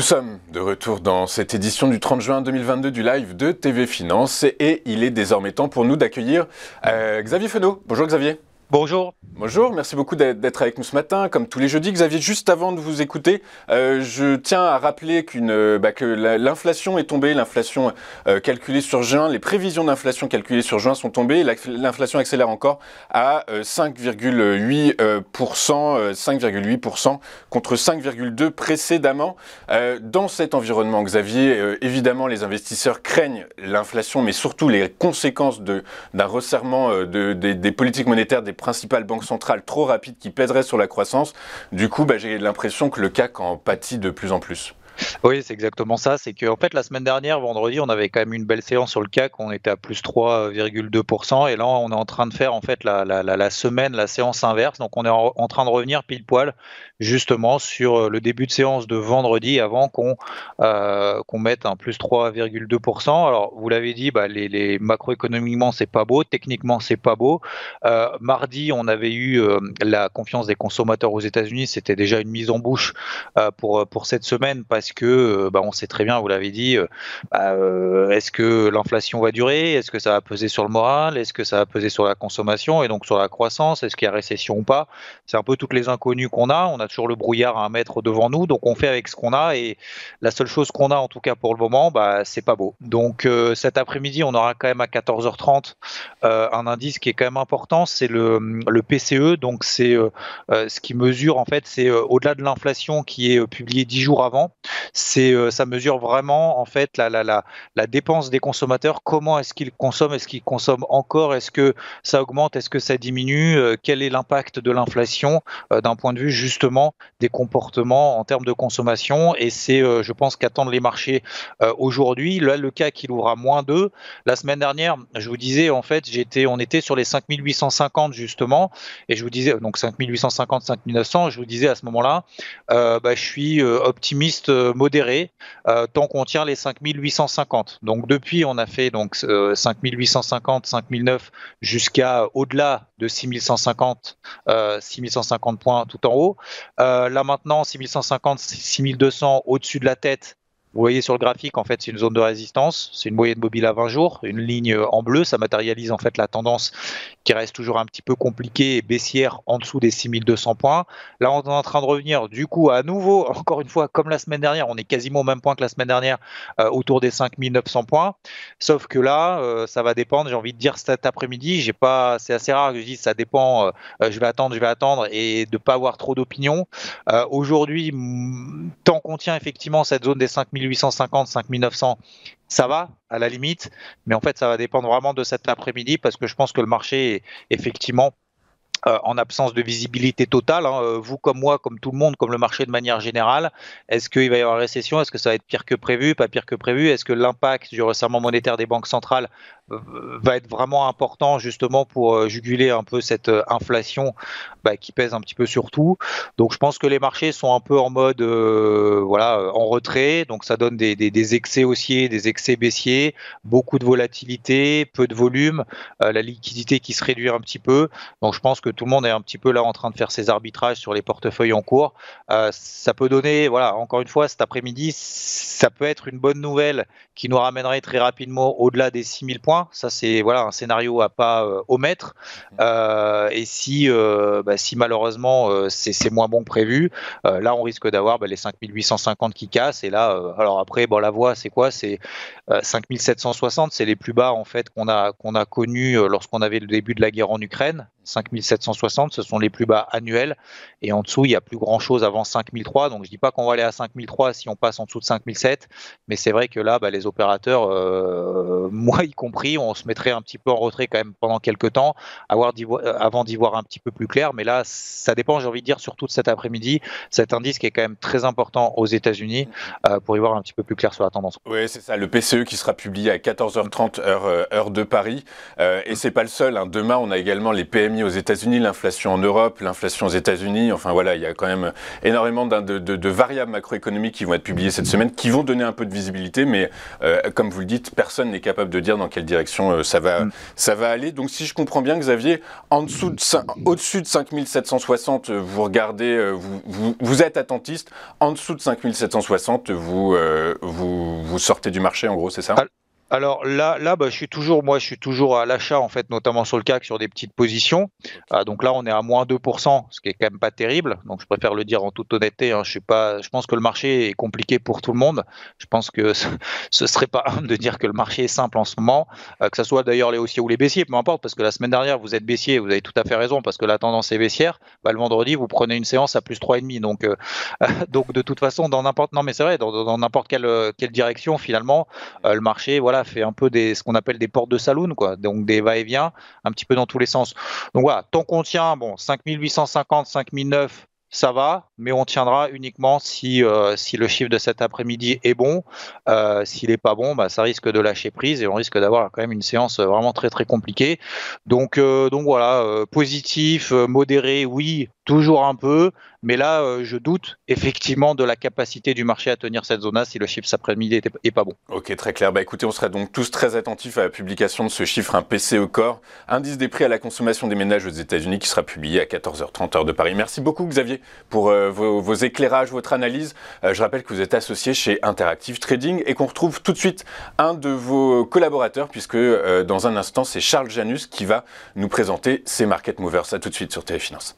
Nous sommes de retour dans cette édition du 30 juin 2022 du live de TV Finance et il est désormais temps pour nous d'accueillir euh, Xavier Fenot. Bonjour Xavier. Bonjour. Bonjour, merci beaucoup d'être avec nous ce matin. Comme tous les jeudis, Xavier, juste avant de vous écouter, euh, je tiens à rappeler euh, bah, que l'inflation est tombée, l'inflation euh, calculée sur juin, les prévisions d'inflation calculées sur juin sont tombées, l'inflation accélère encore à 5,8%, 5,8% contre 5,2% précédemment. dans cet environnement, Xavier, évidemment, les investisseurs craignent l'inflation, mais surtout les conséquences d'un resserrement des, politiques monétaires principale banque centrale trop rapide qui pèserait sur la croissance. Du coup, bah, j'ai l'impression que le CAC en pâtit de plus en plus. Oui, c'est exactement ça. C'est qu'en fait, la semaine dernière, vendredi, on avait quand même une belle séance sur le CAC. On était à plus 3,2%. Et là, on est en train de faire en fait la, semaine, la séance inverse. Donc, on est en, train de revenir pile poil justement sur euh, le début de séance de vendredi avant qu'on euh, qu'on mette un plus 3,2%. Alors, vous l'avez dit, bah, les, les macroéconomiquement, c'est pas beau. Techniquement, c'est pas beau. Euh, mardi, on avait eu la confiance des consommateurs aux États-Unis. C'était déjà une mise en bouche pour, pour cette semaine parce parce que euh, bah, on sait très bien, vous l'avez dit, euh, bah, euh, est-ce que l'inflation va durer Est-ce que ça va peser sur le moral Est-ce que ça va peser sur la consommation et donc sur la croissance Est-ce qu'il y a récession ou pas C'est un peu toutes les inconnues qu'on a. On a toujours le brouillard à un mètre devant nous, donc on fait avec ce qu'on a. Et la seule chose qu'on a, en tout cas pour le moment, bah, c'est pas beau. Donc cet après-midi, on aura quand même à 14h30 un indice qui est quand même important, c'est le, le PCE. Donc c'est ce qui mesure en fait, c'est au-delà de l'inflation qui est publiée dix jours avant. C'est, euh, ça mesure vraiment en fait la, dépense des consommateurs. Comment est-ce qu'ils consomment Est-ce qu'ils consomment encore Est-ce que ça augmente Est-ce que ça diminue euh, Quel est l'impact de l'inflation euh, d'un point de vue justement des comportements en termes de consommation Et c'est, je pense, qu'attendent les marchés aujourd'hui. Là, le cas qu'il ouvre à moins d'eux, La semaine dernière, je vous disais en fait, j'étais, on était sur les 5850 justement, et je vous disais donc 5850, 5900. Je vous disais à ce moment-là, bah, je suis optimiste modéré euh, tant qu'on tient les 5850. Donc depuis, on a fait donc 5850, euh, 5009 jusqu'à au-delà de 6150, 6150 euh, points tout en haut. là maintenant, 6150, 6200 au-dessus de la tête vous voyez sur le graphique, en fait, c'est une zone de résistance, c'est une moyenne mobile à 20 jours, une ligne en bleu, ça matérialise en fait la tendance qui reste toujours un petit peu compliquée et baissière en dessous des 6200 points. Là, on est en train de revenir du coup à nouveau, encore une fois, comme la semaine dernière, on est quasiment au même point que la semaine dernière, euh, autour des 5900 points. Sauf que là, euh, ça va dépendre, j'ai envie de dire cet après-midi, j'ai pas, c'est assez rare que je dise ça dépend, euh, je vais attendre, je vais attendre et de ne pas avoir trop d'opinion. Aujourd'hui, tant qu'on tient effectivement cette zone des 5000 1850, 5900, ça va à la limite, mais en fait ça va dépendre vraiment de cet après-midi parce que je pense que le marché est effectivement euh, en absence de visibilité totale, hein, euh, vous comme moi, comme tout le monde, comme le marché de manière générale, est-ce qu'il va y avoir récession Est-ce que ça va être pire que prévu Pas pire que prévu Est-ce que l'impact du resserrement monétaire des banques centrales euh, va être vraiment important justement pour juguler un peu cette inflation bah, qui pèse un petit peu sur tout Donc je pense que les marchés sont un peu en mode voilà en retrait, donc ça donne des, des, excès haussiers, des excès baissiers, beaucoup de volatilité, peu de volume, la liquidité qui se réduit un petit peu. Donc je pense que tout le monde est un petit peu là en train de faire ses arbitrages sur les portefeuilles en cours. Euh, ça peut donner, voilà, encore une fois, cet après-midi, ça peut être une bonne nouvelle qui nous ramènerait très rapidement au-delà des 6000 points. Ça, c'est voilà un scénario à pas euh, omettre. Mhm. Euh, et si, bah, si malheureusement c'est moins bon que prévu, là, on risque d'avoir bah, les 5850 qui cassent. Et là, alors après, bon, la voie, c'est quoi C'est 5760, c'est les plus bas en fait qu'on a qu'on a connu lorsqu'on avait le début de la guerre en Ukraine. 5760, ce sont les plus bas annuels. Et en dessous, il n'y a plus grand-chose avant 5003. Donc je ne dis pas qu'on va aller à 5003 si on passe en dessous de 5007. Mais c'est vrai que là, bah, les opérateurs, euh, moi y compris, on se mettrait un petit peu en retrait quand même pendant quelques temps euh, avant d'y voir un petit peu plus clair. Mais là, ça dépend, j'ai envie de dire, surtout de cet après-midi. Cet indice qui est quand même très important aux États-Unis euh, pour y voir un petit peu plus clair sur la tendance. Oui, c'est ça. Le PCE qui sera publié à 14h30 heure, de Paris. et et hum. n'est pas le seul. Hein. Demain, on a également les PME mis aux États-Unis, l'inflation en Europe, l'inflation aux États-Unis. Enfin voilà, il y a quand même énormément de, variables macroéconomiques qui vont être publiées cette semaine, qui vont donner un peu de visibilité, mais euh, comme vous le dites, personne n'est capable de dire dans quelle direction euh, ça, va, mm. ça va aller. Donc si je comprends bien, Xavier, en dessous de au-dessus de 5760, vous regardez, euh, vous, vous, êtes attentiste. En dessous de 5760, vous, vous sortez du marché, en gros, c'est ça alors là, là bah, je suis toujours, moi, je suis toujours à l'achat, en fait, notamment sur le CAC, sur des petites positions. Ah, donc là, on est à moins 2%, ce qui est quand même pas terrible. Donc je préfère le dire en toute honnêteté. Hein, je, suis pas, je pense que le marché est compliqué pour tout le monde. Je pense que ce, ne serait pas de dire que le marché est simple en ce moment, euh, que ce soit d'ailleurs les haussiers ou les baissiers, peu importe, parce que la semaine dernière, vous êtes baissier, vous avez tout à fait raison, parce que la tendance est baissière. Bah, le vendredi, vous prenez une séance à plus 3,5. Donc, demi. Euh, donc de toute façon, dans n'importe, non mais c'est vrai, dans n'importe quelle, euh, quelle, direction, finalement, le marché, voilà fait un peu des, ce qu'on appelle des portes de saloon, quoi. Donc des va-et-vient un petit peu dans tous les sens. Donc voilà, tant qu'on tient, bon, 5850, 5009, ça va, mais on tiendra uniquement si, euh, si le chiffre de cet après-midi est bon. Euh, s'il n'est pas bon, bah, ça risque de lâcher prise et on risque d'avoir quand même une séance vraiment très très compliquée. Donc, euh, donc voilà, positif, modéré, oui, Toujours un peu, mais là, euh, je doute effectivement de la capacité du marché à tenir cette zone-là si le chiffre s'après après-midi n'est pas bon. Ok, très clair. Bah, écoutez, on sera donc tous très attentifs à la publication de ce chiffre, un PC au corps, indice des prix à la consommation des ménages aux États-Unis qui sera publié à 14h30 heure de Paris. Merci beaucoup, Xavier, pour euh, vos, éclairages, votre analyse. Euh, je rappelle que vous êtes associé chez Interactive Trading et qu'on retrouve tout de suite un de vos collaborateurs, puisque dans un instant, c'est Charles Janus qui va nous présenter ses market movers. À tout de suite sur Téléfinance.